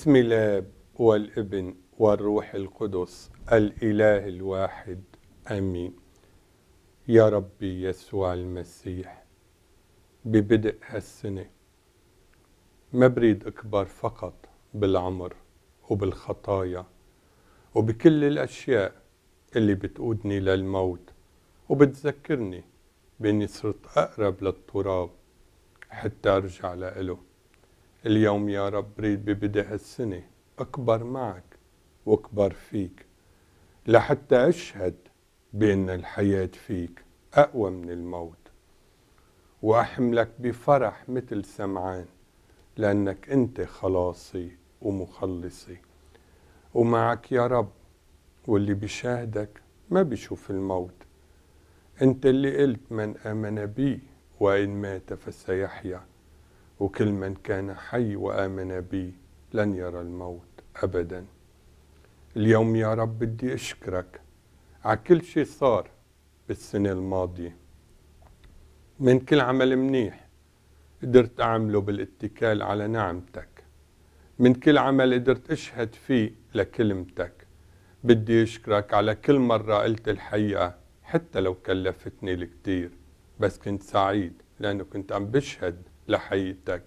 بسم الاب والابن والروح القدس الاله الواحد امين يا ربي يسوع المسيح ببدء هالسنه ما بريد اكبر فقط بالعمر وبالخطايا وبكل الاشياء اللي بتقودني للموت وبتذكرني باني صرت اقرب للتراب حتى ارجع لإله اليوم يا رب ريد ببدء السنة أكبر معك وأكبر فيك لحتى أشهد بأن الحياة فيك أقوى من الموت وأحملك بفرح مثل سمعان لأنك أنت خلاصي ومخلصي ومعك يا رب واللي بيشاهدك ما بيشوف الموت أنت اللي قلت من آمن بي وإن مات فسيحيا وكل من كان حي وآمن بي لن يرى الموت أبدا اليوم يا رب بدي أشكرك على كل شيء صار بالسنة الماضية من كل عمل منيح قدرت أعمله بالاتكال على نعمتك من كل عمل قدرت أشهد فيه لكلمتك بدي أشكرك على كل مرة قلت الحقيقة حتى لو كلفتني الكثير بس كنت سعيد لأنه كنت عم بشهد لحياتك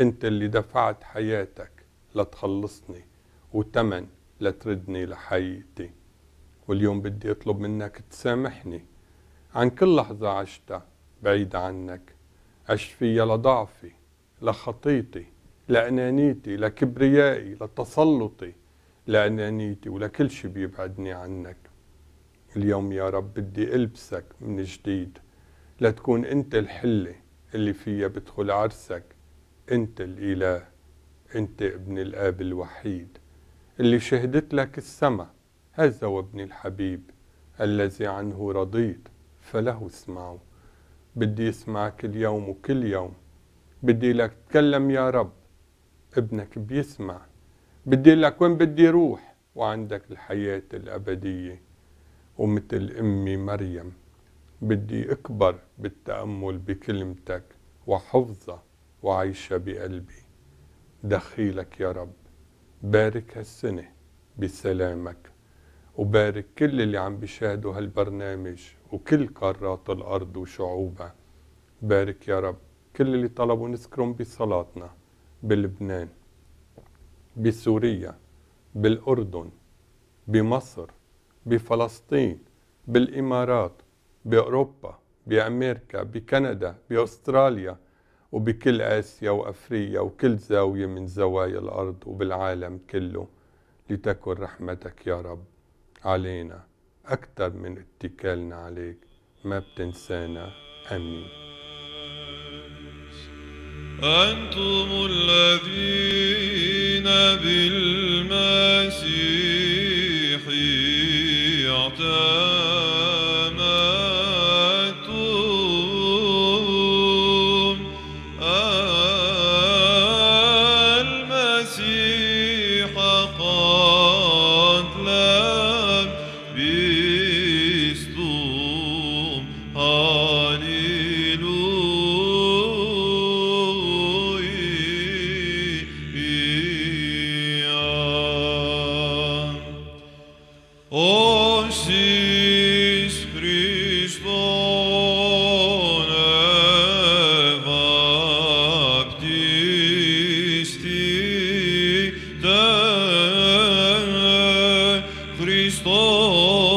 انت اللي دفعت حياتك لتخلصني وتمن لتردني لحياتي واليوم بدي اطلب منك تسامحني عن كل لحظة عشتها بعيد عنك عشت فيها لضعفي لخطيتي لأنانيتي لكبريائي لتسلطي لأنانيتي ولكل شي بيبعدني عنك اليوم يا رب بدي ألبسك من جديد لتكون أنت الحلة اللي فيها بدخل عرسك انت الاله انت ابن الاب الوحيد اللي شهدت لك السما هذا وابني الحبيب الذي عنه رضيت فله اسمعوا بدي اسمعك اليوم وكل يوم بدي لك تكلم يا رب ابنك بيسمع بدي لك وين بدي روح وعندك الحياة الأبدية ومثل أمي مريم بدي أكبر بالتأمل بكلمتك وحفظها وعيشها بقلبي دخيلك يا رب بارك هالسنة بسلامك وبارك كل اللي عم بيشاهدوا هالبرنامج وكل قارات الأرض وشعوبها بارك يا رب كل اللي طلبوا نذكرهم بصلاتنا بلبنان بسوريا بالأردن بمصر بفلسطين بالإمارات بأوروبا بأمريكا بكندا بأستراليا وبكل آسيا وأفريقيا وكل زاوية من زوايا الأرض وبالعالم كله لتكن رحمتك يا رب علينا أكثر من اتكالنا عليك ما بتنسانا آمين أنتم الذين بالمسيح Χριστός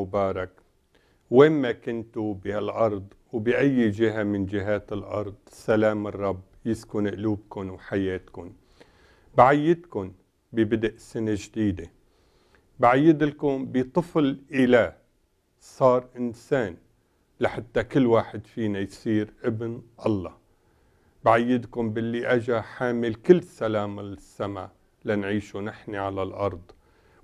المبارك وين ما كنتوا بهالأرض وبأي جهة من جهات الأرض سلام الرب يسكن قلوبكن وحياتكن بعيدكن ببدء سنة جديدة بعيد لكم بطفل إله صار إنسان لحتى كل واحد فينا يصير ابن الله بعيدكم باللي أجا حامل كل سلام السماء لنعيشه نحن على الأرض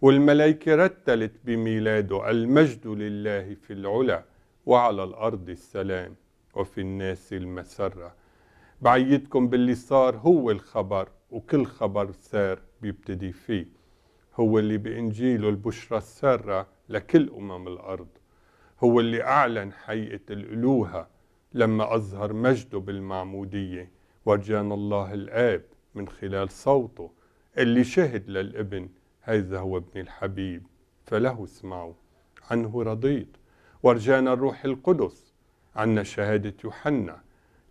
والملائكة رتلت بميلاده المجد لله في العلا وعلى الأرض السلام وفي الناس المسرة بعيدكم باللي صار هو الخبر وكل خبر سار بيبتدي فيه هو اللي بإنجيله البشرى السارة لكل أمم الأرض هو اللي أعلن حقيقة الألوهة لما أظهر مجده بالمعمودية ورجانا الله الآب من خلال صوته اللي شهد للابن هذا هو ابن الحبيب فله اسمعوا عنه رضيت ورجانا الروح القدس عنا شهادة يوحنا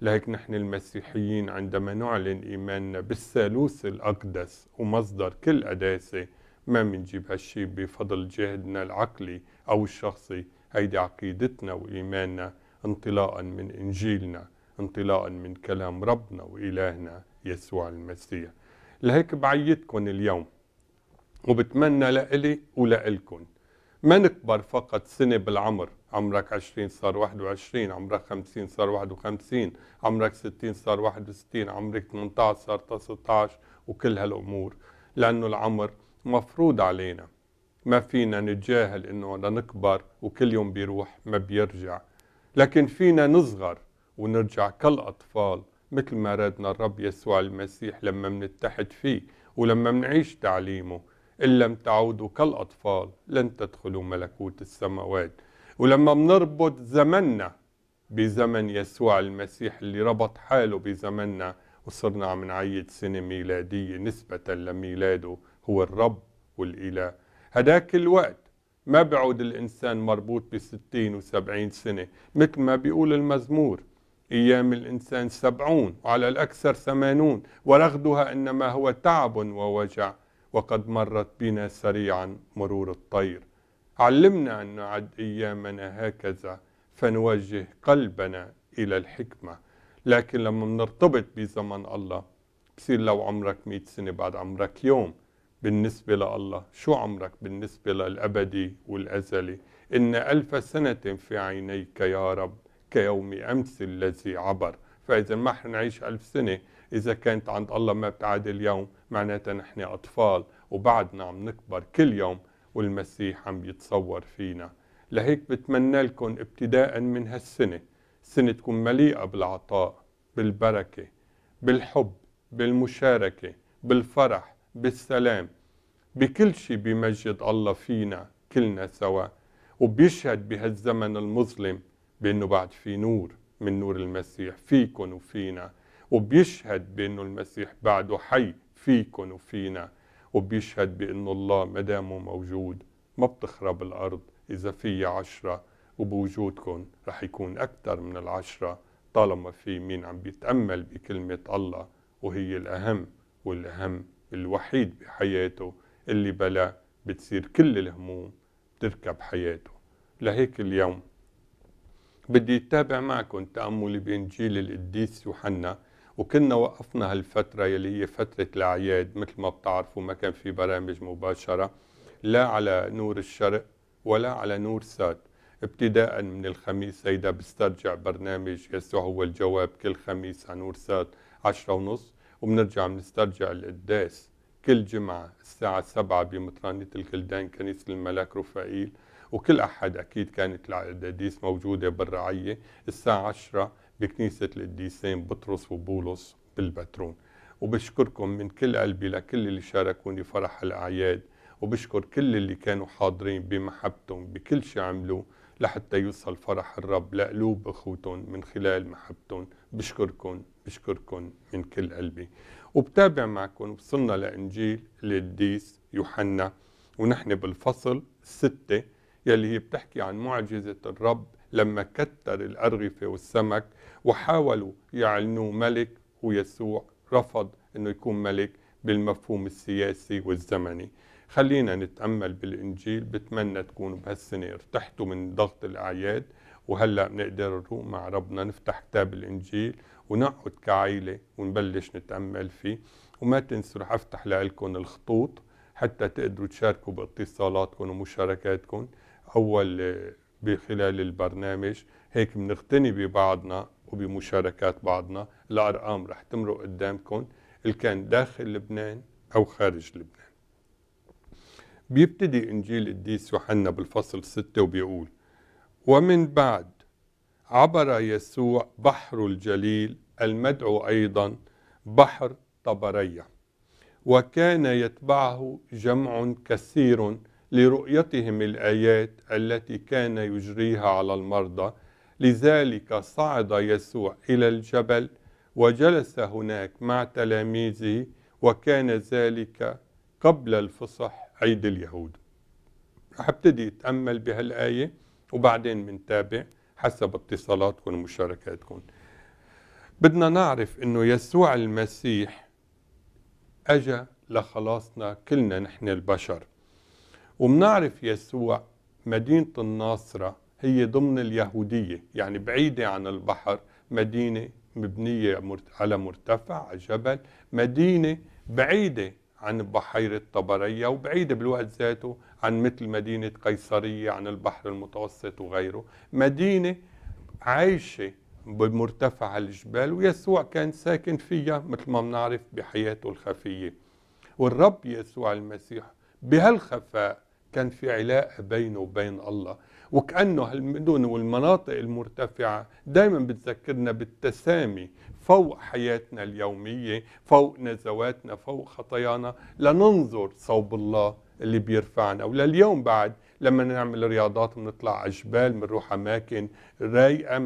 لهيك نحن المسيحيين عندما نعلن إيماننا بالثالوث الأقدس ومصدر كل قداسة ما منجيب هالشي بفضل جهدنا العقلي أو الشخصي هيدي عقيدتنا وإيماننا انطلاقا من إنجيلنا انطلاقا من كلام ربنا وإلهنا يسوع المسيح لهيك بعيدكم اليوم وبتمنى لإلي ولإلكن ما نكبر فقط سنة بالعمر عمرك 20 صار 21 عمرك 50 صار 51 عمرك 60 صار 61 عمرك 18 صار 19 وكل هالأمور لأنه العمر مفروض علينا ما فينا نتجاهل انه بدنا نكبر وكل يوم بيروح ما بيرجع لكن فينا نصغر ونرجع كالاطفال مثل ما رادنا الرب يسوع المسيح لما منتحد فيه ولما منعيش تعليمه إن لم تعودوا كالأطفال لن تدخلوا ملكوت السماوات ولما بنربط زمننا بزمن يسوع المسيح اللي ربط حاله بزمننا وصرنا عم نعيد سنة ميلادية نسبة لميلاده هو الرب والإله هداك الوقت ما بعود الإنسان مربوط بستين وسبعين سنة مثل ما بيقول المزمور أيام الإنسان سبعون وعلى الأكثر ثمانون ورغدها إنما هو تعب ووجع وقد مرت بنا سريعا مرور الطير علمنا أن نعد أيامنا هكذا فنوجه قلبنا إلى الحكمة لكن لما نرتبط بزمن الله بصير لو عمرك مئة سنة بعد عمرك يوم بالنسبة لله شو عمرك بالنسبة للأبدي والأزلي إن ألف سنة في عينيك يا رب كيوم أمس الذي عبر فإذا ما حنعيش ألف سنة إذا كانت عند الله ما بتعاد اليوم معناتها نحن أطفال وبعدنا عم نكبر كل يوم والمسيح عم يتصور فينا لهيك بتمنى لكم ابتداء من هالسنة سنة تكون مليئة بالعطاء بالبركة بالحب بالمشاركة بالفرح بالسلام بكل شيء بمجد الله فينا كلنا سوا وبيشهد بهالزمن المظلم بأنه بعد في نور من نور المسيح فيكن وفينا وبيشهد بأنه المسيح بعده حي فيكن وفينا وبيشهد بأنه الله مدامه موجود ما بتخرب الأرض إذا في عشرة وبوجودكم رح يكون أكثر من العشرة طالما في مين عم بيتأمل بكلمة الله وهي الأهم والأهم الوحيد بحياته اللي بلا بتصير كل الهموم بتركب حياته لهيك اليوم بدي اتابع معكم تأملي بإنجيل القديس يوحنا وكنا وقفنا هالفترة يلي هي فترة الأعياد مثل ما بتعرفوا ما كان في برامج مباشرة لا على نور الشرق ولا على نور سات ابتداء من الخميس هيدا بسترجع برنامج يسوع هو الجواب كل خميس على نور سات عشرة ونص وبنرجع بنسترجع القداس كل جمعة الساعة سبعة بمطرانة الكلدان كنيسة الملاك رفائيل وكل أحد أكيد كانت القداديس موجودة بالرعية الساعة عشرة بكنيسة القديسين بطرس وبولس بالبترون وبشكركم من كل قلبي لكل اللي شاركوني فرح الأعياد وبشكر كل اللي كانوا حاضرين بمحبتهم بكل شي عملوا لحتى يوصل فرح الرب لقلوب أخوتهم من خلال محبتهم بشكركم بشكركم من كل قلبي وبتابع معكم وصلنا لإنجيل القديس يوحنا ونحن بالفصل الستة يلي هي بتحكي عن معجزة الرب لما كتر الأرغفة والسمك وحاولوا يعلنوه ملك ويسوع رفض انه يكون ملك بالمفهوم السياسي والزمني خلينا نتأمل بالإنجيل بتمنى تكونوا بهالسنة ارتحتوا من ضغط الأعياد وهلأ بنقدر نروح مع ربنا نفتح كتاب الإنجيل ونقعد كعائلة ونبلش نتأمل فيه وما تنسوا رح أفتح لكم الخطوط حتى تقدروا تشاركوا باتصالاتكم ومشاركاتكم أول آه، بخلال البرنامج هيك بنغتني ببعضنا وبمشاركات بعضنا الأرقام رح تمرق قدامكم اللي كان داخل لبنان أو خارج لبنان بيبتدي إنجيل القديس يوحنا بالفصل 6 وبيقول ومن بعد عبر يسوع بحر الجليل المدعو أيضا بحر طبريا وكان يتبعه جمع كثير لرؤيتهم الآيات التي كان يجريها على المرضى لذلك صعد يسوع إلى الجبل وجلس هناك مع تلاميذه وكان ذلك قبل الفصح عيد اليهود رح ابتدي اتامل بهالايه وبعدين منتابع حسب اتصالاتكم ومشاركاتكم بدنا نعرف انه يسوع المسيح اجا لخلاصنا كلنا نحن البشر ومنعرف يسوع مدينه الناصره هي ضمن اليهودية يعني بعيدة عن البحر مدينة مبنية على مرتفع على جبل مدينة بعيدة عن بحيرة طبرية وبعيدة بالوقت ذاته عن مثل مدينة قيصرية عن البحر المتوسط وغيره مدينة عايشة بمرتفع الجبال ويسوع كان ساكن فيها مثل ما بنعرف بحياته الخفية والرب يسوع المسيح بهالخفاء كان في علاقة بينه وبين الله وكأنه هالمدن والمناطق المرتفعة دايما بتذكرنا بالتسامي فوق حياتنا اليومية فوق نزواتنا فوق خطايانا لننظر صوب الله اللي بيرفعنا ولليوم بعد لما نعمل رياضات بنطلع على جبال بنروح اماكن رايقه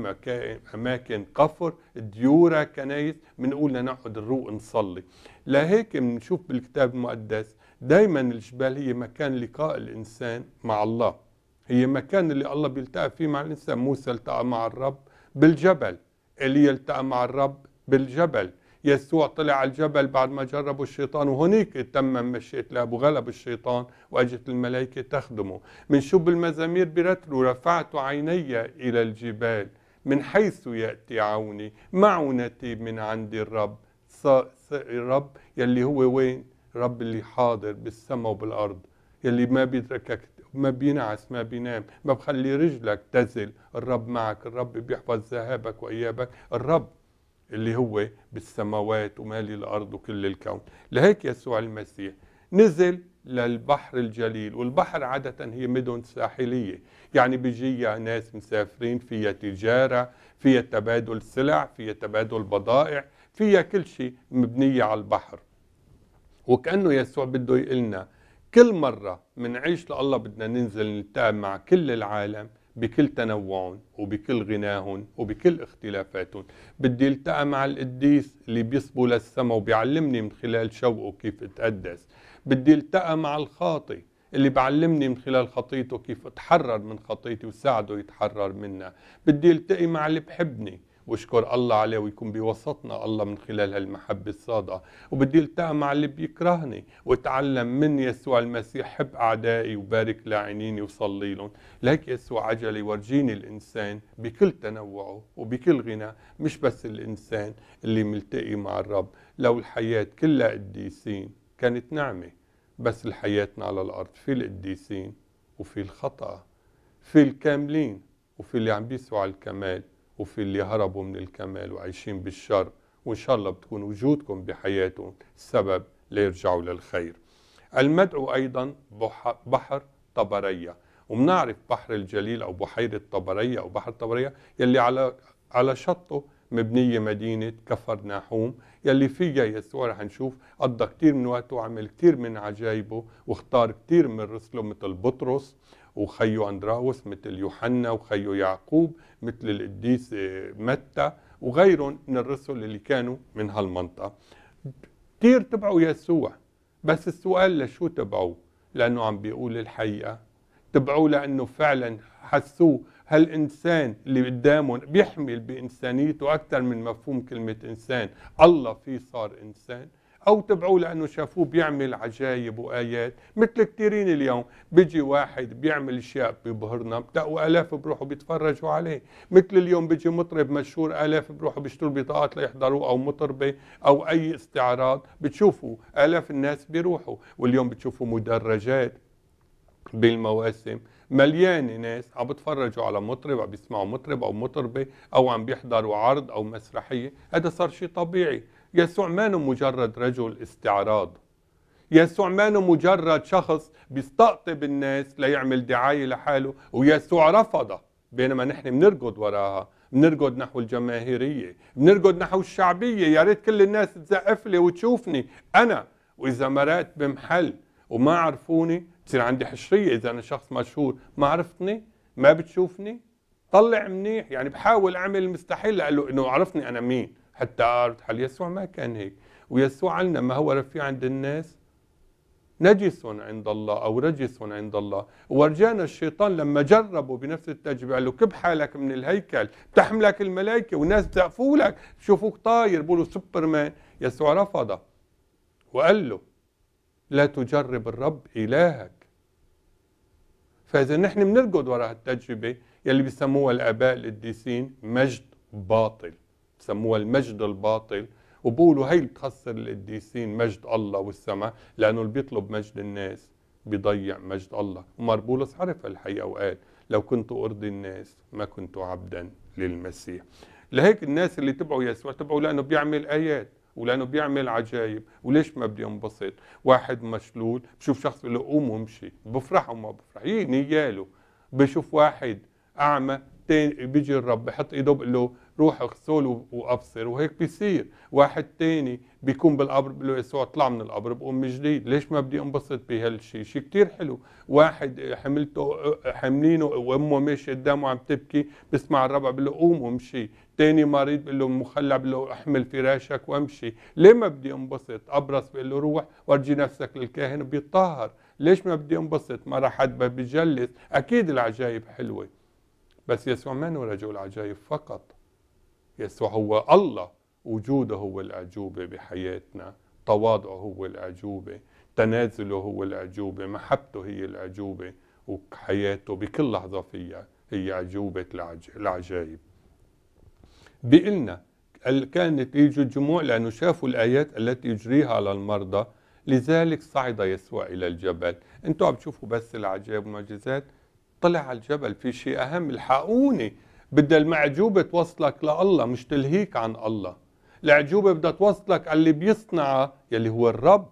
اماكن قفر ديورة كنايس بنقول لنقعد نروق نصلي لهيك بنشوف بالكتاب المقدس دايما الجبال هي مكان لقاء الانسان مع الله هي مكان اللي الله بيلتقى فيه مع الإنسان موسى التقى مع الرب بالجبل إيليا التقى مع الرب بالجبل يسوع طلع على الجبل بعد ما جربه الشيطان وهنيك تم مشيئة الاب وغلب الشيطان واجت الملائكة تخدمه من شب المزامير برتله رفعت عيني إلى الجبال من حيث يأتي عوني معونتي من عند الرب الرب يلي هو وين رب اللي حاضر بالسماء وبالأرض يلي ما بيتركك ما بينعس ما بينام ما بخلي رجلك تزل الرب معك الرب بيحفظ ذهابك وإيابك الرب اللي هو بالسماوات ومالي الأرض وكل الكون لهيك يسوع المسيح نزل للبحر الجليل والبحر عادة هي مدن ساحلية يعني بيجي ناس مسافرين فيها تجارة فيها تبادل سلع فيها تبادل بضائع فيها كل شيء مبنية على البحر وكأنه يسوع بده يقلنا كل مرة منعيش لله بدنا ننزل نلتقي مع كل العالم بكل تنوعهم وبكل غناهم وبكل اختلافاتهم بدي التقى مع القديس اللي بيصبوا للسما وبيعلمني من خلال شوقه كيف اتقدس بدي التقى مع الخاطي اللي بعلمني من خلال خطيته كيف اتحرر من خطيتي وساعده يتحرر منها بدي التقي مع اللي بحبني واشكر الله عليه ويكون بوسطنا الله من خلال هالمحبة الصادقة وبدي التقى مع اللي بيكرهني واتعلم من يسوع المسيح حب أعدائي وبارك لعينيني وصلي لهم لهيك يسوع عجل يورجيني الإنسان بكل تنوعه وبكل غنى مش بس الإنسان اللي ملتقي مع الرب لو الحياة كلها قديسين كانت نعمة بس حياتنا على الأرض في القديسين وفي الخطأ في الكاملين وفي اللي عم بيسعوا على الكمال وفي اللي هربوا من الكمال وعايشين بالشر وإن شاء الله بتكون وجودكم بحياتهم سبب ليرجعوا للخير المدعو أيضا بحر طبرية ومنعرف بحر الجليل أو بحيرة طبرية أو بحر طبرية يلي على على شطه مبنية مدينة كفر ناحوم يلي فيها يسوع رح نشوف قضى كتير من وقته وعمل كتير من عجايبه واختار كتير من رسله مثل بطرس وخيو أندراوس مثل يوحنا وخيو يعقوب مثل القديس آه، متى وغيرهم من الرسل اللي كانوا من هالمنطقة كثير تبعوا يسوع بس السؤال لشو تبعوه لأنه عم بيقول الحقيقة تبعوه لأنه فعلا حسوه هالإنسان اللي قدامهم بيحمل بإنسانيته أكثر من مفهوم كلمة إنسان الله فيه صار إنسان او تبعوه لانه شافوه بيعمل عجايب وايات مثل كثيرين اليوم بيجي واحد بيعمل اشياء ببهرنا بتقوا الاف بروحوا بيتفرجوا عليه مثل اليوم بيجي مطرب مشهور الاف بروحوا بيشتروا بطاقات ليحضروه او مطربه او اي استعراض بتشوفوا الاف الناس بيروحوا واليوم بتشوفوا مدرجات بالمواسم مليانه ناس عم بتفرجوا على مطرب عم بيسمعوا مطرب او مطربه او عم بيحضروا عرض او مسرحيه هذا صار شيء طبيعي يسوع مانو مجرد رجل استعراض يسوع مانو مجرد شخص بيستقطب الناس ليعمل دعاية لحاله ويسوع رفضه بينما نحن بنرقد وراها بنرقد نحو الجماهيرية بنرقد نحو الشعبية يا ريت كل الناس تزقف لي وتشوفني أنا وإذا مرقت بمحل وما عرفوني بصير عندي حشرية إذا أنا شخص مشهور ما عرفتني ما بتشوفني طلع منيح يعني بحاول أعمل المستحيل لأقول له إنه عرفني أنا مين حتى عرض حال يسوع ما كان هيك ويسوع علنا ما هو رفيع عند الناس نجس عند الله أو رجس عند الله ورجانا الشيطان لما جربوا بنفس التجربة قال له كب حالك من الهيكل بتحملك الملائكة والناس لك بشوفوك طاير بقولوا سوبرمان يسوع رفضه وقال له لا تجرب الرب إلهك فإذا نحن بنرقد وراء التجربة يلي بيسموها الآباء القديسين مجد باطل بسموها المجد الباطل وبقولوا هي اللي بتخسر القديسين مجد الله والسماء لانه اللي بيطلب مجد الناس بيضيع مجد الله ومار بولس عرف الحقيقه وقال لو كنت ارضي الناس ما كنت عبدا للمسيح لهيك الناس اللي تبعوا يسوع تبعوا لانه بيعمل ايات ولانه بيعمل عجايب وليش ما بدي ينبسط واحد مشلول بشوف شخص بيقول له قوم وامشي بفرح وما بفرح هي إيه نياله بشوف واحد اعمى بيجي الرب بحط ايده بقول له روح اغسل وابصر وهيك بيصير واحد تاني بيكون بالقبر بيقول له يسوع اطلع من القبر بقوم جديد ليش ما بدي انبسط بهالشيء شيء كتير حلو واحد حملته حاملينه وامه ماشي قدامه عم تبكي بسمع الربع بيقول له قوم وامشي تاني مريض بيقول له مخلع بيقول له احمل فراشك وامشي ليه ما بدي انبسط ابرص بيقول له روح ورجي نفسك للكاهن بيتطهر ليش ما بدي انبسط ما راح حد بجلس اكيد العجائب حلوه بس يسوع ما رجل عجائب فقط يسوع هو الله وجوده هو الأعجوبة بحياتنا تواضعه هو الأعجوبة تنازله هو الأعجوبة محبته هي الأعجوبة وحياته بكل لحظة فيها هي أعجوبة العجائب بإلنا كانت يجوا الجموع لأنه شافوا الآيات التي يجريها على المرضى لذلك صعد يسوع إلى الجبل أنتوا عم تشوفوا بس العجائب والمعجزات طلع على الجبل في شيء أهم الحقوني بدها المعجوبة توصلك لله مش تلهيك عن الله العجوبة بدها توصلك على اللي بيصنعها يلي هو الرب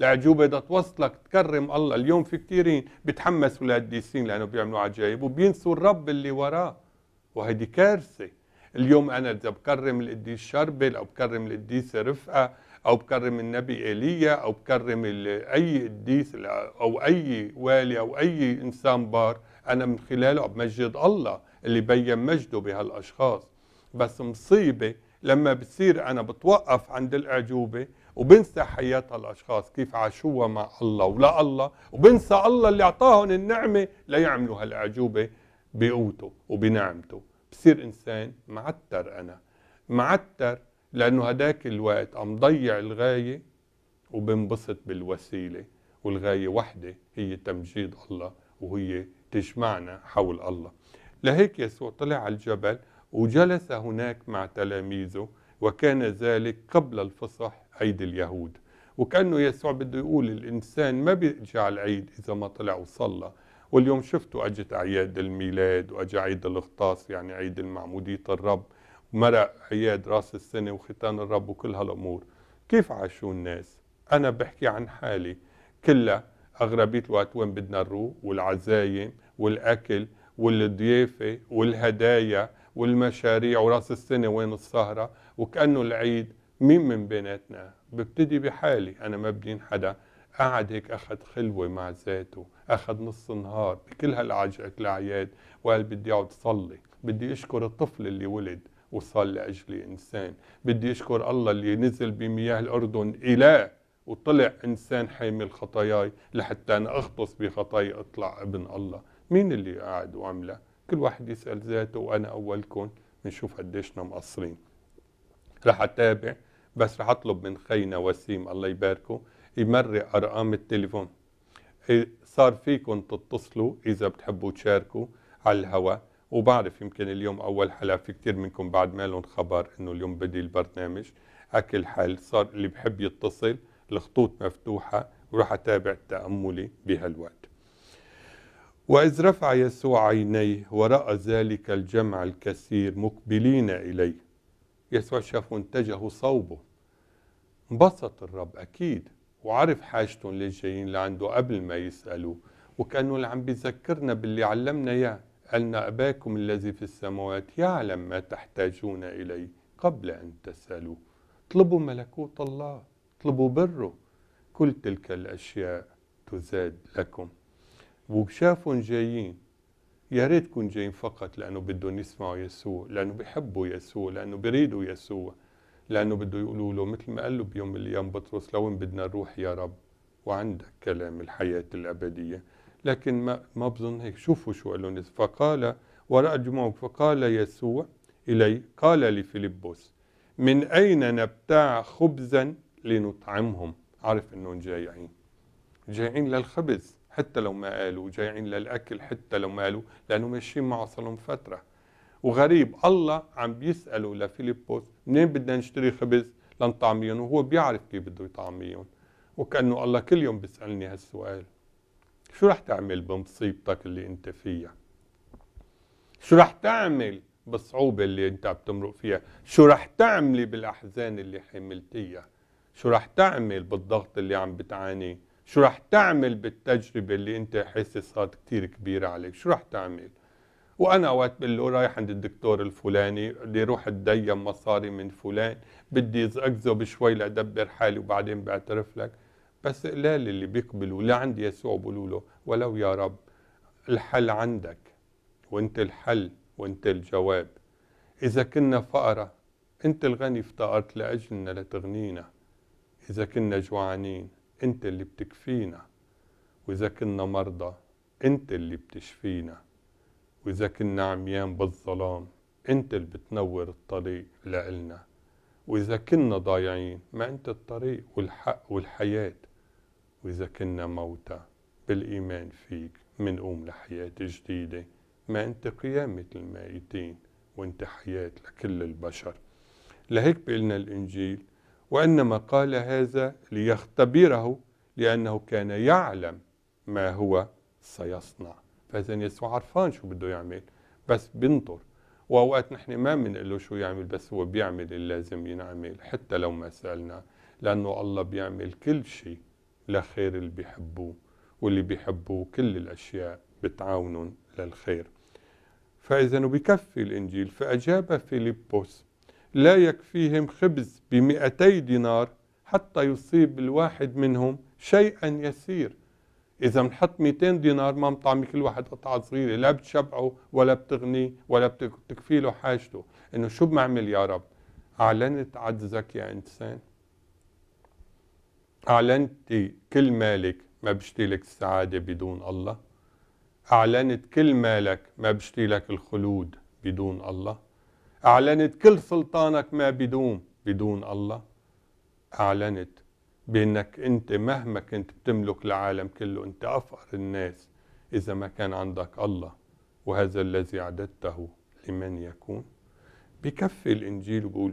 العجوبة بدها توصلك تكرم الله اليوم في كثيرين بيتحمسوا للقديسين لأنه بيعملوا عجائب وبينسوا الرب اللي وراه وهيدي كارثة اليوم أنا إذا بكرم القديس شربل أو بكرم القديسة رفقة أو بكرم النبي إيليا أو بكرم أي قديس أو أي والي أو أي إنسان بار أنا من خلاله بمجد الله اللي بين مجده بهالاشخاص بس مصيبه لما بتصير انا بتوقف عند الاعجوبه وبنسى حياه الاشخاص كيف عاشوها مع الله ولا الله وبنسى الله اللي اعطاهم النعمه ليعملوا هالاعجوبه بقوته وبنعمته بصير انسان معتر انا معتر لانه هداك الوقت عم ضيع الغايه وبنبسط بالوسيله والغايه وحده هي تمجيد الله وهي تجمعنا حول الله لهيك يسوع طلع على الجبل وجلس هناك مع تلاميذه وكان ذلك قبل الفصح عيد اليهود وكأنه يسوع بده يقول الإنسان ما بيجي على العيد إذا ما طلع وصلى واليوم شفتوا أجت أعياد الميلاد وأجى عيد الغطاس يعني عيد المعمودية الرب ومرق أعياد راس السنة وختان الرب وكل هالأمور كيف عاشوا الناس أنا بحكي عن حالي كلها أغلبية الوقت وين بدنا نروح والعزايم والأكل والضيافة والهدايا والمشاريع وراس السنة وين السهرة وكأنه العيد مين من بيناتنا ببتدي بحالي أنا ما بدين حدا قعد هيك أخذ خلوة مع ذاته أخذ نص نهار بكل هالعجقة الأعياد وقال بدي أقعد صلي بدي أشكر الطفل اللي ولد وصار لأجلي إنسان بدي أشكر الله اللي نزل بمياه الأردن إله وطلع إنسان حامل خطاياي لحتى أنا أغطس بخطاي أطلع ابن الله مين اللي قاعد وعمله كل واحد يسال ذاته وانا اولكم بنشوف قديشنا مقصرين رح اتابع بس رح اطلب من خينا وسيم الله يباركه يمرق ارقام التليفون صار فيكم تتصلوا اذا بتحبوا تشاركوا على الهواء وبعرف يمكن اليوم اول حلقه في كثير منكم بعد ما لهم خبر انه اليوم بدي البرنامج اكل حل صار اللي بحب يتصل الخطوط مفتوحه ورح اتابع تاملي بهالوقت وإذ رفع يسوع عينيه ورأى ذلك الجمع الكثير مقبلين إليه يسوع شافه انتجه صوبه انبسط الرب أكيد وعرف حاجته للجايين لعنده قبل ما يسألوا وكأنه اللي عم بيذكرنا باللي علمنا إياه قالنا أباكم الذي في السماوات يعلم ما تحتاجون إليه قبل أن تسألوا اطلبوا ملكوت الله اطلبوا بره كل تلك الأشياء تزاد لكم وشافهم جايين يا ريت كون جايين فقط لأنه بدهم يسمعوا يسوع لأنه بحبوا يسوع لأنه بريدوا يسوع لأنه بده يقولوا له مثل ما قال له بيوم الأيام بطرس لوين بدنا نروح يا رب وعندك كلام الحياة الأبدية لكن ما ما بظن هيك شوفوا شو قال لهم فقال ورأى الجموع فقال يسوع إلي قال لفيلبس من أين نبتاع خبزا لنطعمهم عارف إنهم جائعين جائعين للخبز حتى لو ما قالوا جايين للأكل حتى لو ما قالوا لأنه ماشيين معه صار لهم فترة وغريب الله عم بيسأله لفيليبوس منين بدنا نشتري خبز لنطعميهم وهو بيعرف كيف بده يطعميهم وكأنه الله كل يوم بيسألني هالسؤال شو رح تعمل بمصيبتك اللي انت فيها شو رح تعمل بالصعوبة اللي انت بتمرق فيها شو رح تعملي بالأحزان اللي حملتيها شو رح تعمل بالضغط اللي عم بتعانيه شو رح تعمل بالتجربة اللي انت حاسس صارت كبيرة عليك شو رح تعمل وانا وقت بقول له رايح عند الدكتور الفلاني بدي روح اتدين مصاري من فلان بدي اكذب شوي لادبر حالي وبعدين بعترف لك بس قلال اللي بيقبلوا لعند يسوع بقولوا له ولو يا رب الحل عندك وانت الحل وانت الجواب اذا كنا فقراء انت الغني افتقرت لاجلنا لتغنينا اذا كنا جوعانين انت اللي بتكفينا واذا كنا مرضى انت اللي بتشفينا واذا كنا عميان بالظلام انت اللي بتنور الطريق لإلنا واذا كنا ضايعين ما انت الطريق والحق والحياه واذا كنا موتى بالايمان فيك منقوم لحياه جديده ما انت قيامه الميتين وانت حياه لكل البشر لهيك بقلنا الانجيل وإنما قال هذا ليختبره لأنه كان يعلم ما هو سيصنع فإذا يسوع عرفان شو بده يعمل بس بنطر وأوقات نحن ما بنقول له شو يعمل بس هو بيعمل اللازم ينعمل حتى لو ما سألنا لأنه الله بيعمل كل شيء لخير اللي بيحبوه واللي بيحبوه كل الأشياء بتعاونهم للخير فإذا وبكفي الإنجيل فأجاب فيلبس لا يكفيهم خبز بمئتي دينار حتى يصيب الواحد منهم شيئا يسير إذا بنحط 200 دينار ما بنطعمي كل واحد قطعة صغيرة لا بتشبعه ولا بتغني ولا بتكفي له حاجته إنه شو بعمل يا رب أعلنت عجزك يا إنسان أعلنت كل مالك ما بشتي لك السعادة بدون الله أعلنت كل مالك ما بشتي لك الخلود بدون الله أعلنت كل سلطانك ما بدوم بدون الله أعلنت بأنك أنت مهما كنت بتملك العالم كله أنت أفقر الناس إذا ما كان عندك الله وهذا الذي أعددته لمن يكون بكفي الإنجيل بقول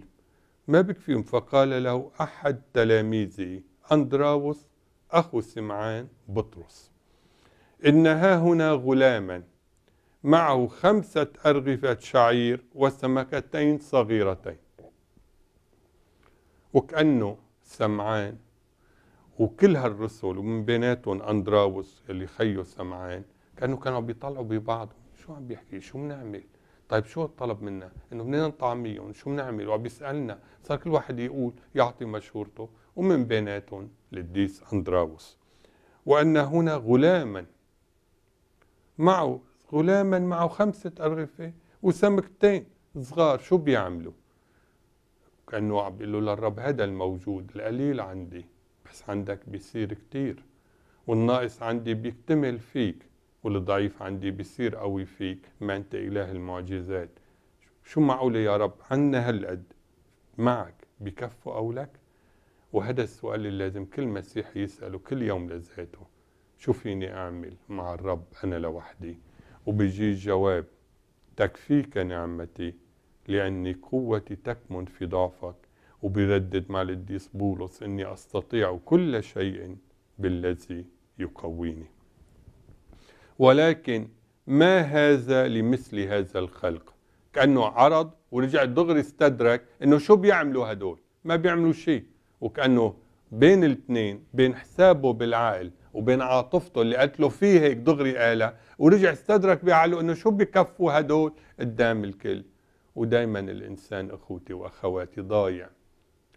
ما بكفيهم فقال له أحد تلاميذه أندراوس أخو سمعان بطرس إن ها هنا غلاما معه خمسة أرغفة شعير وسمكتين صغيرتين وكأنه سمعان وكل هالرسل ومن بيناتهم أندراوس اللي خيو سمعان كأنه كانوا بيطلعوا ببعض شو عم بيحكي شو بنعمل طيب شو الطلب منا انه بدنا نطعميهم شو بنعمل وعم بيسالنا صار كل واحد يقول يعطي مشورته ومن بيناتهم للديس اندراوس وان هنا غلاما معه غلاما معه خمسة أرغفة وسمكتين صغار شو بيعملوا كأنه عم بيقول له للرب هذا الموجود القليل عندي بس عندك بيصير كتير والناقص عندي بيكتمل فيك والضعيف عندي بيصير قوي فيك ما أنت إله المعجزات شو معقولة يا رب عنا هالقد معك بكفوا قولك وهذا السؤال اللي لازم كل مسيحي يسأله كل يوم لذاته شو فيني أعمل مع الرب أنا لوحدي وبيجي الجواب تكفيك نعمتي لأن قوتي تكمن في ضعفك وبيردد مع القديس بولس إني أستطيع كل شيء بالذي يقويني ولكن ما هذا لمثل هذا الخلق كأنه عرض ورجع دغري استدرك إنه شو بيعملوا هدول ما بيعملوا شيء وكأنه بين الاثنين بين حسابه بالعقل وبين عاطفته اللي قالت له فيه هيك دغري قالها ورجع استدرك بعقله انه شو بكفوا هدول قدام الكل ودايما الانسان اخوتي واخواتي ضايع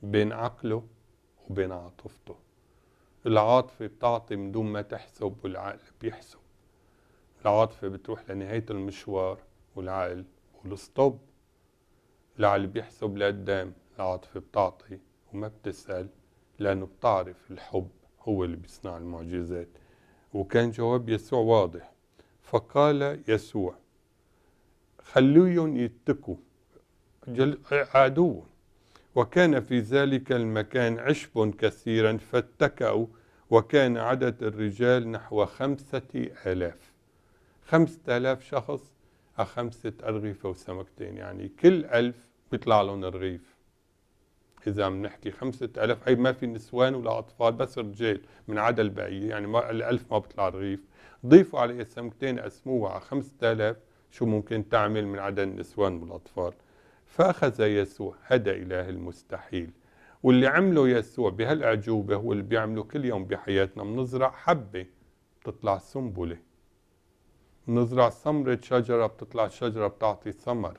بين عقله وبين عاطفته العاطفة بتعطي من دون ما تحسب والعقل بيحسب العاطفة بتروح لنهاية المشوار والعقل والستوب العقل بيحسب لقدام العاطفة بتعطي وما بتسأل لأنه بتعرف الحب هو اللي بيصنع المعجزات وكان جواب يسوع واضح فقال يسوع خلوهم يتكوا عدوهم وكان في ذلك المكان عشب كثيرا فاتكأوا وكان عدد الرجال نحو خمسة آلاف خمسة آلاف شخص أخمسة خمسة وسمكتين يعني كل ألف بيطلع لهم رغيف إذا عم نحكي خمسة ألاف أي ما في نسوان ولا أطفال بس رجال من عدا البقية يعني ما الألف ما بطلع رغيف ضيفوا على إيه؟ سمكتين قسموها على خمسة آلاف شو ممكن تعمل من عدا النسوان والأطفال فأخذ يسوع هذا إله المستحيل واللي عمله يسوع بهالأعجوبة هو اللي بيعمله كل يوم بحياتنا بنزرع حبة بتطلع سنبلة بنزرع ثمرة شجرة بتطلع شجرة بتعطي ثمر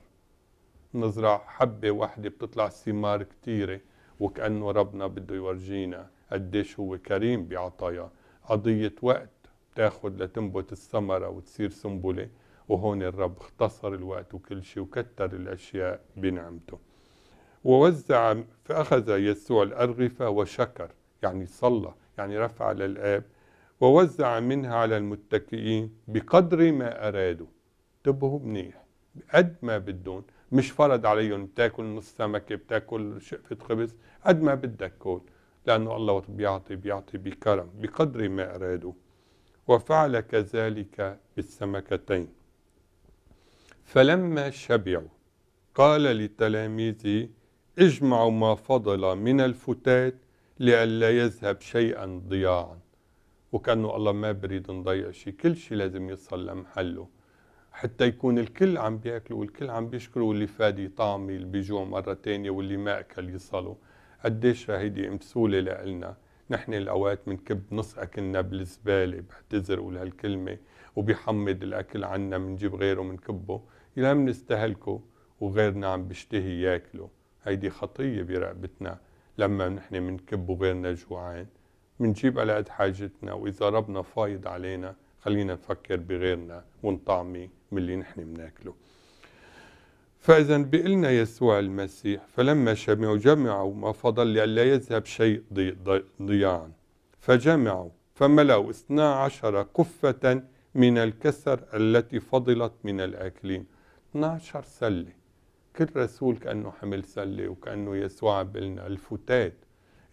نزرع حبة واحدة بتطلع ثمار كتيرة وكأنه ربنا بده يورجينا قديش هو كريم بعطاياه قضية وقت تاخد لتنبت الثمرة وتصير سنبلة وهون الرب اختصر الوقت وكل شيء وكتر الأشياء بنعمته ووزع فأخذ يسوع الأرغفة وشكر يعني صلى يعني رفع للآب ووزع منها على المتكئين بقدر ما أرادوا انتبهوا منيح قد ما بدهم مش فرض عليهم بتاكل نص سمكه بتاكل شقفه خبز قد ما بدك كل لانه الله وقت بيعطي بيعطي بكرم بقدر ما ارادوا وفعل كذلك بالسمكتين فلما شبعوا قال لتلاميذه اجمعوا ما فضل من الفتات لئلا يذهب شيئا ضياعا وكأنه الله ما بريد نضيع شيء كل شيء لازم يصل لمحله حتى يكون الكل عم بياكلوا والكل عم بيشكروا واللي فادي طعمي اللي بيجوع مره ثانيه واللي ما اكل يصلوا قديش هيدي امثوله لإلنا نحن الاوقات بنكب نص اكلنا بالزباله بعتذر اقول هالكلمه وبيحمد الاكل عنا بنجيب غيره بنكبه الى بنستهلكه وغيرنا عم بيشتهي ياكله هيدي خطيه برقبتنا لما نحن بنكب وغيرنا جوعان بنجيب على قد حاجتنا واذا ربنا فايض علينا خلينا نفكر بغيرنا ونطعمي من اللي نحن بناكله فإذا بقلنا يسوع المسيح فلما شمعوا جمعوا ما فضل لئلا يذهب شيء ضي ضياعا فجمعوا فملأوا اثنا عشر كفة من الكسر التي فضلت من الآكلين 12 سلة كل رسول كأنه حمل سلة وكأنه يسوع بلنا الفتات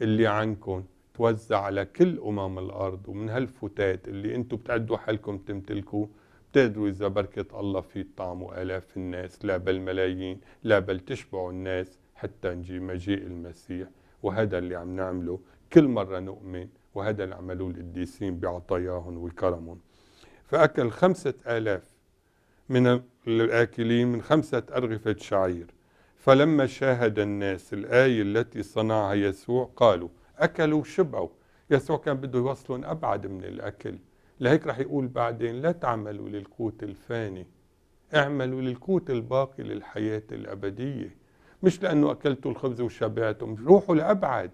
اللي عنكم توزع على كل أمم الأرض ومن هالفتات اللي أنتم بتعدوا حالكم تمتلكوا بتقدروا إذا بركة الله في تطعموا آلاف الناس لا بل ملايين لا بل تشبعوا الناس حتى نجي مجيء المسيح وهذا اللي عم نعمله كل مرة نؤمن وهذا اللي عملوه القديسين بعطاياهم وكرمهم فأكل خمسة آلاف من الآكلين من خمسة أرغفة شعير فلما شاهد الناس الآية التي صنعها يسوع قالوا أكلوا وشبعوا يسوع كان بده يوصلهم أبعد من الأكل لهيك رح يقول بعدين لا تعملوا للقوت الفاني اعملوا للقوت الباقي للحياة الأبدية مش لأنه أكلتوا الخبز وشبعتم روحوا لأبعد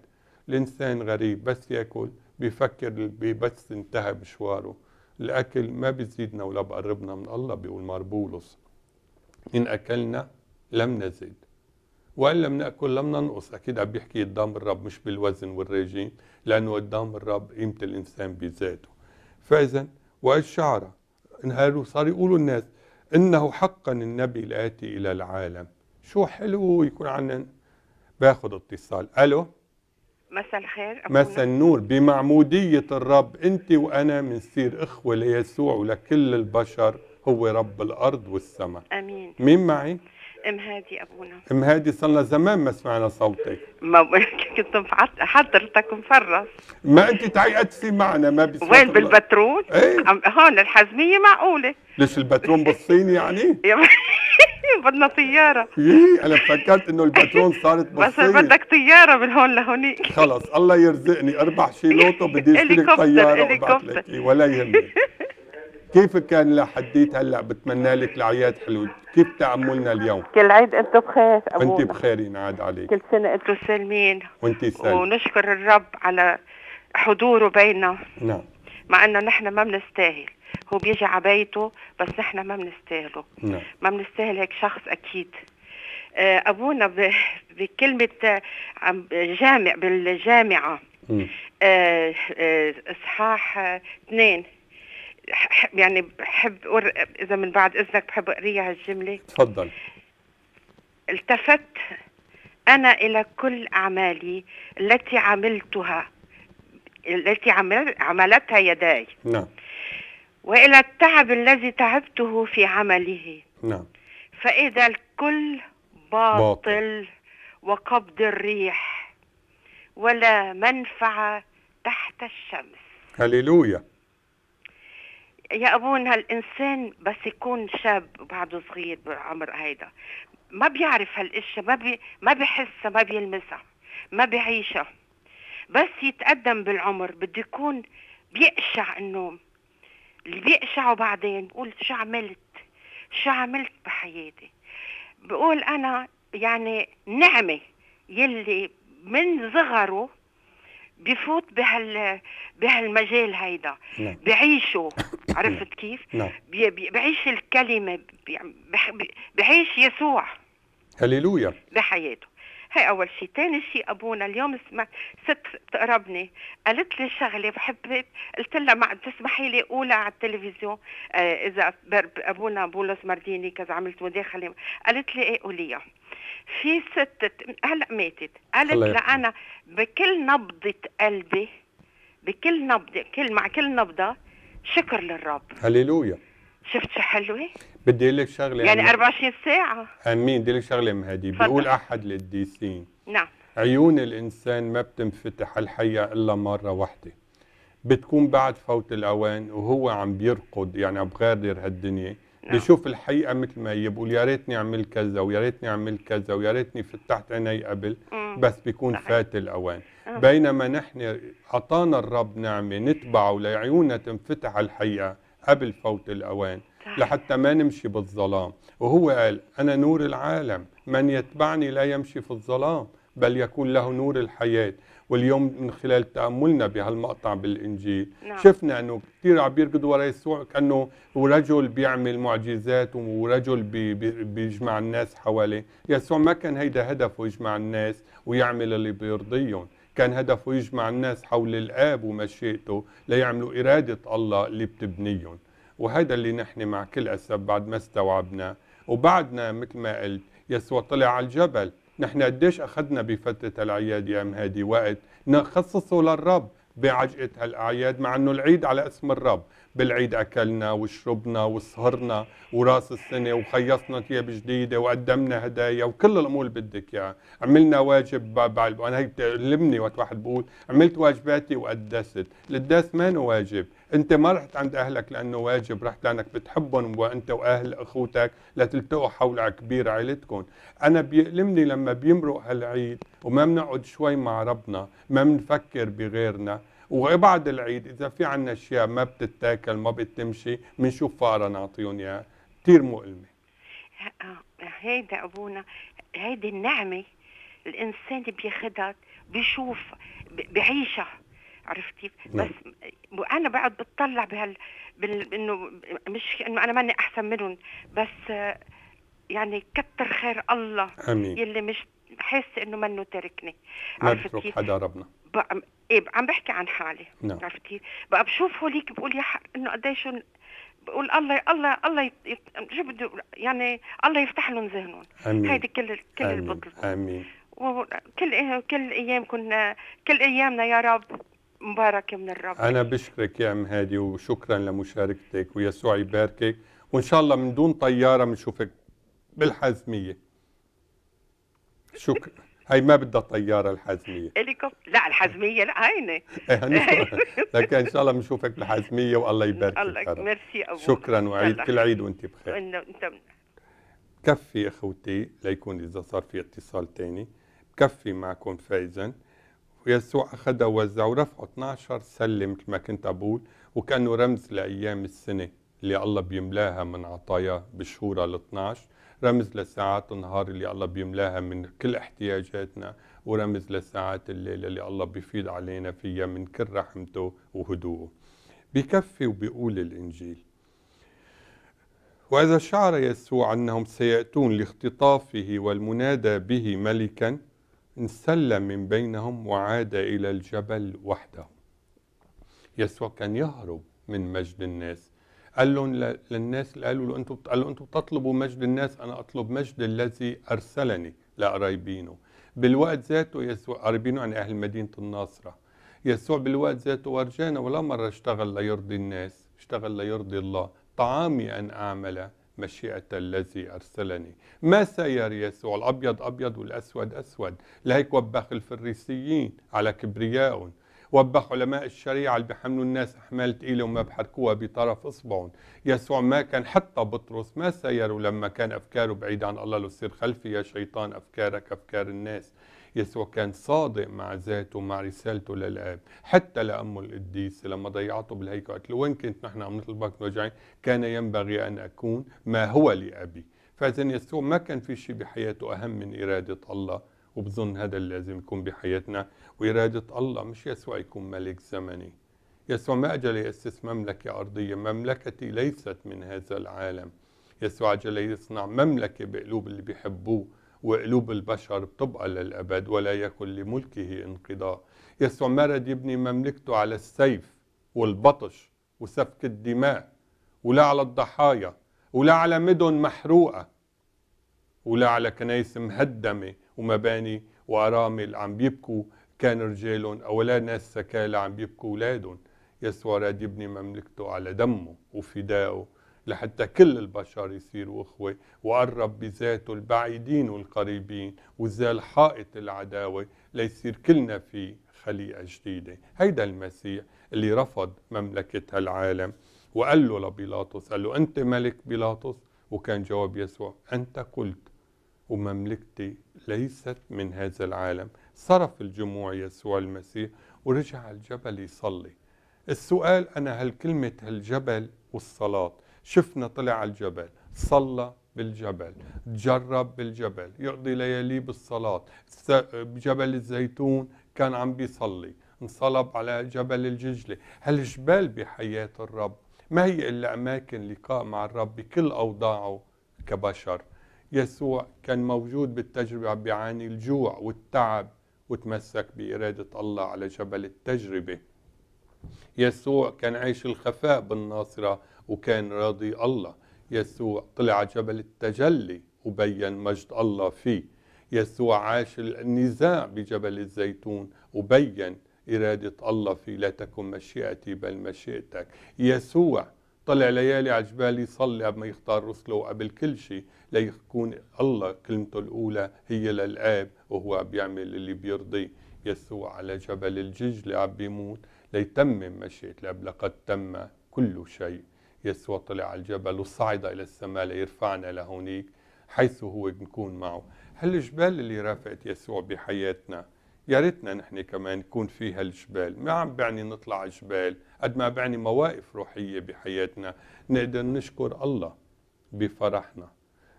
الإنسان غريب بس يأكل بيفكر بس انتهى مشواره الأكل ما بيزيدنا ولا بقربنا من الله بيقول مار بولس إن أكلنا لم نزد وان لم ناكل لم ننقص اكيد عم بيحكي قدام الرب مش بالوزن والريجيم لانه قدام الرب قيمه الانسان بذاته فاذا شعره انهاروا صار يقولوا الناس انه حقا النبي الاتي الى العالم شو حلو يكون عنا باخذ اتصال الو مساء الخير مساء النور بمعمودية الرب أنت وأنا بنصير إخوة ليسوع ولكل البشر هو رب الأرض والسماء أمين مين معي؟ ام هادي ابونا ام هادي صرنا زمان ما سمعنا صوتك ما كنت حضرتك مفرص ما انت في معنا ما بيصير وين بالبترون؟ ايه هون الحزميه معقوله ليش البترون بالصين يعني؟ بدنا طياره يي إيه، انا فكرت انه البترون صارت بالصين بس بدك طياره من هون لهونيك خلص الله يرزقني اربح شي لوطو بدي اشتري طياره إيه، ولا يهمك كيف كان لحديت هلا بتمنى لك الاعياد حلو كيف تعاملنا اليوم كل عيد انتم بخير ابونا انت بخير ينعاد عليك كل سنه انتم سالمين وانت سالمه ونشكر الرب على حضوره بيننا نعم مع انه نحن ما بنستاهل هو بيجي على بيته بس نحن ما بنستاهله نعم. ما بنستاهل هيك شخص اكيد آه، ابونا بكلمه جامع بالجامعه آه، آه، اصحاح اثنين يعني بحب اذا من بعد اذنك بحب اقريها هالجمله تفضل التفت انا الى كل اعمالي التي عملتها التي عملت عملتها يداي نعم والى التعب الذي تعبته في عمله نعم فاذا الكل باطل, باطل. وقبض الريح ولا منفعه تحت الشمس هللويا يا ابونا الانسان بس يكون شاب وبعده صغير بالعمر هيدا ما بيعرف هالاشياء ما بي ما بيحسها ما بيلمسها ما بيعيشها بس يتقدم بالعمر بده يكون بيقشع انه اللي بيقشعه بعدين بقول شو عملت شو عملت بحياتي بقول انا يعني نعمه يلي من صغره بفوت بهال بهالمجال هيدا نعم. بعيشه عرفت كيف؟ نعم. بي... بعيش الكلمة بي... يعني بعيش يسوع هللويا بحياته هي أول شيء، ثاني شيء أبونا اليوم سمعت ست بتقربني قالت لي شغلة بحبك، قلت لها ما بتسمحي لي أقولها على التلفزيون آه إذا أبونا بولس مرديني كذا عملت مداخلة، قالت لي إيه قوليها في ست هلا ماتت قالت لأنا بكل نبضة قلبي بكل نبضة كل مع كل نبضة شكر للرب هللويا شفت شو حلوة؟ بدي اقول لك شغله يعني 24 ساعه امين بدي لك شغله مهدي بيقول احد القديسين نعم عيون الانسان ما بتنفتح الحقيقه الا مره واحده بتكون بعد فوت الاوان وهو عم بيرقد يعني عم بغادر هالدنيا نعم. بيشوف الحقيقه مثل ما هي بيقول يا ريتني عملت كذا ويا ريتني عملت كذا ويا ريتني فتحت عيني قبل بس بيكون فات الاوان آه. بينما نحن اعطانا الرب نعمه نتبعه لعيوننا تنفتح على الحقيقه قبل فوت الاوان لحتى ما نمشي بالظلام وهو قال أنا نور العالم من يتبعني لا يمشي في الظلام بل يكون له نور الحياة واليوم من خلال تاملنا بهالمقطع بالانجيل نعم. شفنا انه كثير عم يركض ورا يسوع كانه رجل بيعمل معجزات ورجل بي بيجمع الناس حواليه يسوع ما كان هيدا هدفه يجمع الناس ويعمل اللي بيرضيهم كان هدفه يجمع الناس حول الاب ومشيئته ليعملوا اراده الله اللي بتبنيهم وهذا اللي نحن مع كل اسف بعد ما استوعبنا وبعدنا مثل ما قلت يسوع طلع على الجبل نحن قديش أخذنا بفترة الأعياد يا أم هادي وقت نخصصه للرب بعجقة هالأعياد مع أنه العيد على اسم الرب بالعيد اكلنا وشربنا وسهرنا وراس السنه وخيصنا ثياب جديده وقدمنا هدايا وكل الامور اللي بدك اياها، عملنا واجب بعلم انا هي بتألمني وقت واحد بقول عملت واجباتي وقدست، القداس ما واجب، انت ما رحت عند اهلك لانه واجب رحت لانك بتحبهم وانت واهل اخوتك لتلتقوا حول كبير عائلتكم انا بيألمني لما بيمرق هالعيد وما بنقعد شوي مع ربنا ما بنفكر بغيرنا وبعد العيد اذا في عنا اشياء ما بتتاكل ما بتمشي بنشوف فقره نعطيهم اياها كثير مؤلمه هيدا ابونا هيدي النعمه الانسان بياخذها بيشوف بعيشها عرفتي نعم. بس وانا بعد بتطلع بهال بال... انه مش انه انا ماني احسن منهم بس يعني كتر خير الله امين يلي مش بحس انه منه تركني عرفت كيف؟ حدا ربنا بقى ايه عم بحكي عن حالي نعم. عرفت كيف؟ بقى بشوف هوليك بقول يا حق انه قديش بقول الله الله الله شو بده يعني الله يفتح لهم ذهنهم امين هيدي كل كل البطل امين وكل إيه- كل ايام كنا كل ايامنا يا رب مباركه من الرب انا بشكرك يا ام هادي وشكرا لمشاركتك ويسوع يباركك وان شاء الله من دون طياره بنشوفك بالحزميه شكرا هاي ما بدها طيارة الحازمية هليكوبتر لا الحازمية لا هينة إيه، لكن إن شاء الله بنشوفك بالحازمية والله يبارك الله ميرسي أبو شكرا وعيد كل عيد وأنت بخير كفي بكفي أخوتي ليكون إذا صار في اتصال تاني بكفي معكم فائزا ويسوع أخذها ووزع ورفعه 12 سلة مثل ما كنت أقول وكأنه رمز لأيام السنة اللي الله بيملاها من عطاياه بشهورها ال 12 رمز للساعات النهار اللي الله بيملاها من كل احتياجاتنا ورمز للساعات الليل اللي الله بيفيض علينا فيها من كل رحمته وهدوءه بكفي وبيقول الإنجيل وإذا شعر يسوع أنهم سيأتون لاختطافه والمنادى به ملكا انسلم من بينهم وعاد إلى الجبل وحده يسوع كان يهرب من مجد الناس قال لهم للناس اللي قالوا له انتم قال له انتم تطلبوا مجد الناس انا اطلب مجد الذي ارسلني لقرايبينه بالوقت ذاته يسوع قرايبينه عن يعني اهل مدينه الناصره يسوع بالوقت ذاته ورجانا ولا مره اشتغل ليرضي الناس اشتغل ليرضي الله طعامي ان اعمل مشيئة الذي أرسلني ما سير يسوع الأبيض أبيض والأسود أسود لهيك وبخ الفريسيين على كبريائهم وبخ علماء الشريعة اللي بيحملوا الناس أحمال تقيلة وما بحركوها بطرف إصبعهم يسوع ما كان حتى بطرس ما سيروا لما كان أفكاره بعيدة عن الله لو خلفي يا شيطان أفكارك أفكار الناس يسوع كان صادق مع ذاته ومع رسالته للآب حتى لأمه القديسة لما ضيعته بالهيكل قالت له وين كنت نحن عم نطلبك نرجعين كان ينبغي أن أكون ما هو لأبي فإذا يسوع ما كان في شيء بحياته أهم من إرادة الله وبظن هذا اللي لازم يكون بحياتنا وإرادة الله مش يسوع يكون ملك زمني يسوع ما أجل يأسس مملكة أرضية مملكتي ليست من هذا العالم يسوع أجل يصنع مملكة بقلوب اللي بيحبوه وقلوب البشر بتبقى للأبد ولا يكن لملكه انقضاء يسوع ما رد يبني مملكته على السيف والبطش وسفك الدماء ولا على الضحايا ولا على مدن محروقة ولا على كنايس مهدمة ومباني وأرامل عم بيبكوا كان رجالهم أولا ناس سكالة عم بيبكوا أولادهم يسوع راد يبني مملكته على دمه وفدائه لحتى كل البشر يصيروا أخوة وقرب بذاته البعيدين والقريبين وزال حائط العداوة ليصير كلنا في خليقة جديدة هيدا المسيح اللي رفض مملكة هالعالم وقال له لبيلاطس قال له أنت ملك بيلاطس وكان جواب يسوع أنت قلت ومملكتي ليست من هذا العالم صرف الجموع يسوع المسيح ورجع الجبل يصلي السؤال أنا هالكلمة هالجبل والصلاة شفنا طلع على الجبل صلى بالجبل تجرب بالجبل يقضي لياليه بالصلاة بجبل الزيتون كان عم بيصلي انصلب على جبل الججلة هالجبال بحياة الرب ما هي إلا أماكن لقاء مع الرب بكل أوضاعه كبشر يسوع كان موجود بالتجربة بيعاني الجوع والتعب وتمسك بإرادة الله على جبل التجربة يسوع كان عايش الخفاء بالناصرة وكان راضي الله يسوع طلع جبل التجلي وبين مجد الله فيه يسوع عاش النزاع بجبل الزيتون وبين إرادة الله فيه لا تكن مشيئتي بل مشيئتك يسوع طلع ليالي على الجبال يصلي قبل ما يختار رسله وقبل كل شيء ليكون الله كلمته الأولى هي للآب وهو عم بيعمل اللي بيرضيه يسوع على جبل اللي عم بيموت ليتمم مشيئة الآب لقد تم كل شيء يسوع طلع على الجبل وصعد إلى السماء ليرفعنا لهونيك حيث هو نكون معه هل الجبال اللي رافقت يسوع بحياتنا يا ريتنا نحن كمان يكون في هالجبال ما عم بعني نطلع جبال قد ما بعني مواقف روحية بحياتنا نقدر نشكر الله بفرحنا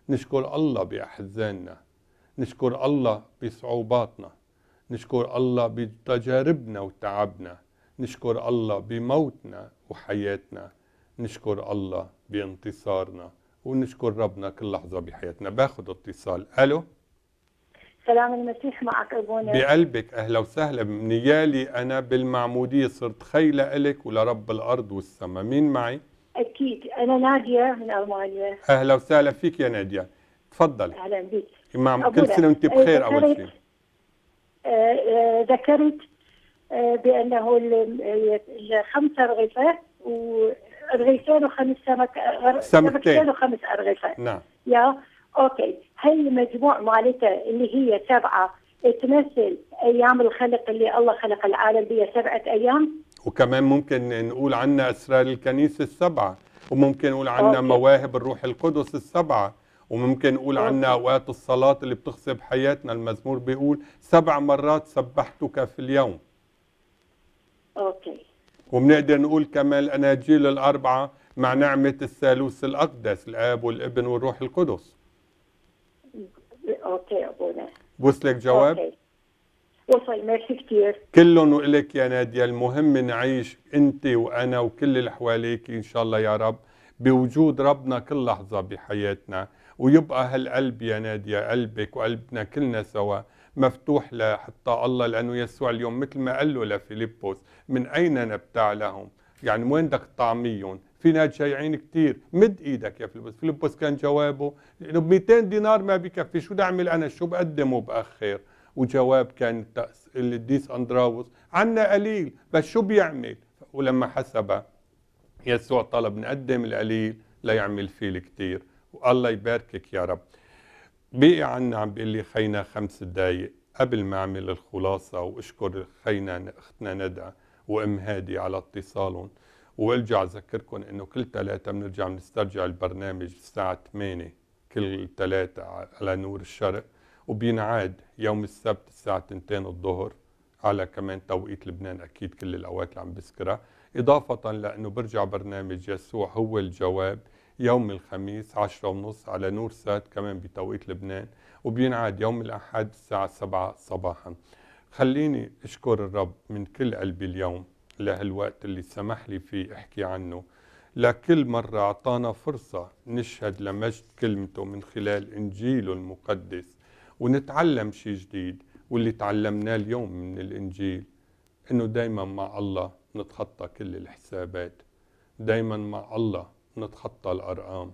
نشكر الله بأحزاننا نشكر الله بصعوباتنا نشكر الله بتجاربنا وتعبنا نشكر الله بموتنا وحياتنا نشكر الله بانتصارنا ونشكر ربنا كل لحظة بحياتنا باخذ اتصال ألو سلام المسيح معك ابونا بقلبك اهلا وسهلا نيالي انا بالمعموديه صرت خيله لك ولرب الارض والسماء مين معي اكيد انا ناديه من المانيا اهلا وسهلا فيك يا ناديه تفضلي اهلا بك مع كل سنه وانت أه، بخير اول شيء أه، أه، ذكرت بانه الخمسه رغيفه ورغيفين وخمس سمك سمكتين وخمس ارغفه نعم يا اوكي هالمجموع مالته اللي هي سبعه تمثل ايام الخلق اللي الله خلق العالم بها سبعه ايام وكمان ممكن نقول عنا اسرار الكنيسه السبعه وممكن نقول عنا مواهب الروح القدس السبعه وممكن نقول عنا اوقات الصلاه اللي بتخصب حياتنا المزمور بيقول سبع مرات سبحتك في اليوم اوكي وبنقدر نقول كمان الاناجيل الاربعه مع نعمه الثالوث الاقدس الاب والابن والروح القدس اوكي ابونا وصلك جواب؟ أوكي. وصل ميرسي كثير كلهم وإلك يا نادية المهم نعيش أنت وأنا وكل اللي حواليك إن شاء الله يا رب بوجود ربنا كل لحظة بحياتنا ويبقى هالقلب يا نادية قلبك وقلبنا كلنا سوا مفتوح لحتى الله لأنه يسوع اليوم مثل ما قال له لفيليبوس من أين نبتاع لهم يعني وين بدك تطعميهم في ناس شايعين كثير مد ايدك يا فلبس فلبس كان جوابه ب 200 دينار ما بكفي شو بدي اعمل انا شو بقدم وباخر وجواب كان اللي ديس اندراوس عنا قليل بس شو بيعمل ولما حسب يسوع طلب نقدم القليل ليعمل فيه الكثير والله يباركك يا رب بقي عنا عم بيقول لي خينا خمس دقايق قبل ما اعمل الخلاصه واشكر خينا اختنا ندى وام هادي على اتصالهم وارجع اذكركم انه كل ثلاثة بنرجع بنسترجع البرنامج الساعة 8 كل ثلاثة على نور الشرق وبينعاد يوم السبت الساعة 2 الظهر على كمان توقيت لبنان اكيد كل الاوقات اللي عم بذكرها اضافة لانه برجع برنامج يسوع هو الجواب يوم الخميس 10 ونص على نور سات كمان بتوقيت لبنان وبينعاد يوم الأحد الساعة 7 صباحا خليني أشكر الرب من كل قلبي اليوم لهالوقت اللي سمح لي فيه احكي عنه لكل مرة أعطانا فرصة نشهد لمجد كلمته من خلال إنجيله المقدس ونتعلم شيء جديد واللي تعلمناه اليوم من الإنجيل إنه دايما مع الله نتخطى كل الحسابات دايما مع الله نتخطى الأرقام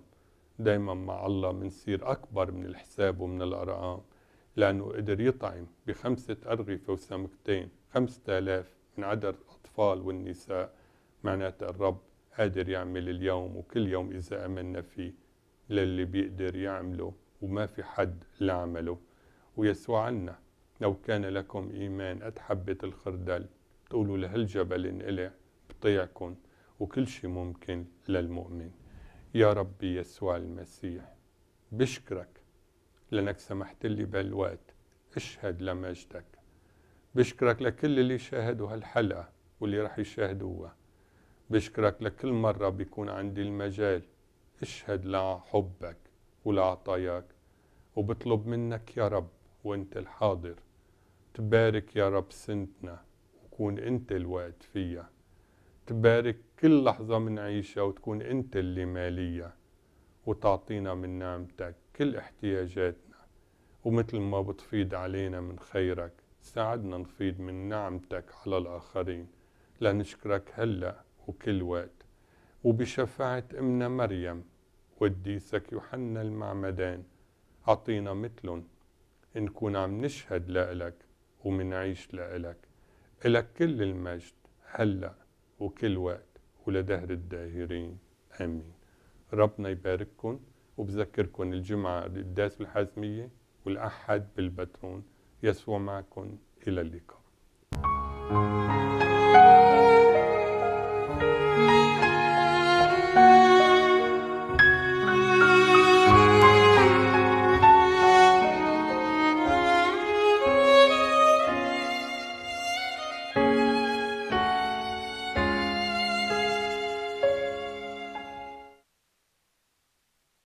دايما مع الله منصير أكبر من الحساب ومن الأرقام لأنه قدر يطعم بخمسة أرغفة وسمكتين خمسة آلاف من عدد الأطفال والنساء معناتها الرب قادر يعمل اليوم وكل يوم إذا أمنا فيه للي بيقدر يعمله وما في حد لعمله ويسوع عنا لو كان لكم إيمان قد الخردل تقولوا لهالجبل انقلع بطيعكم وكل شيء ممكن للمؤمن يا ربي يسوع المسيح بشكرك لأنك سمحت لي بهالوقت اشهد لمجدك بشكرك لكل اللي شاهدوا هالحلقة واللي راح يشاهدوها بشكرك لكل مرة بيكون عندي المجال اشهد لحبك ولعطاياك وبطلب منك يا رب وانت الحاضر تبارك يا رب سنتنا وكون انت الوقت فيها تبارك كل لحظة منعيشها وتكون انت اللي مالية وتعطينا من نعمتك كل احتياجاتنا ومثل ما بتفيض علينا من خيرك ساعدنا نفيض من نعمتك على الآخرين لنشكرك هلا وكل وقت وبشفاعة أمنا مريم وديثك يوحنا المعمدان أعطينا مثلن نكون عم نشهد لإلك ومنعيش لإلك إلك كل المجد هلأ وكل وقت ولدهر الداهرين آمين ربنا يبارككم وبذكركم الجمعة القداس بالحازمية والأحد بالبترون يسوع معكم إلى اللقاء thank you